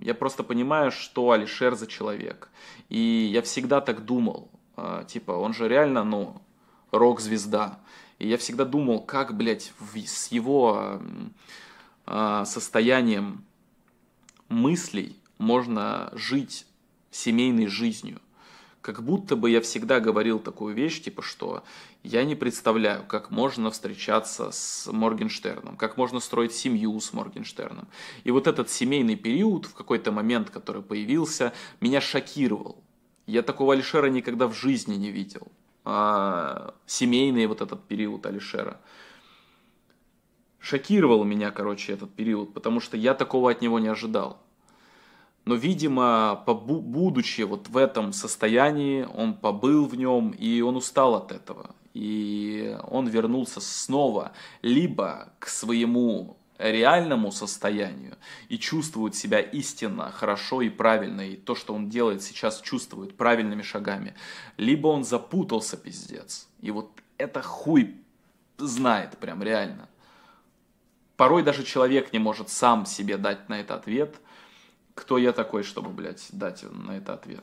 Я просто понимаю, что Алишер за человек. И я всегда так думал. А, типа, он же реально, ну, рок-звезда. И я всегда думал, как, блядь, с его а, состоянием мыслей можно жить семейной жизнью. Как будто бы я всегда говорил такую вещь, типа что я не представляю, как можно встречаться с Моргенштерном, как можно строить семью с Моргенштерном. И вот этот семейный период в какой-то момент, который появился, меня шокировал. Я такого Алишера никогда в жизни не видел. А, семейный вот этот период Алишера. Шокировал меня, короче, этот период, потому что я такого от него не ожидал. Но, видимо, побу- будучи вот в этом состоянии, он побыл в нем, и он устал от этого. И он вернулся снова либо к своему реальному состоянию и чувствует себя истинно, хорошо и правильно, и то, что он делает сейчас, чувствует правильными шагами, либо он запутался, пиздец. И вот это хуй знает прям реально. Порой даже человек не может сам себе дать на это ответ – кто я такой, чтобы, блядь, дать на это ответ.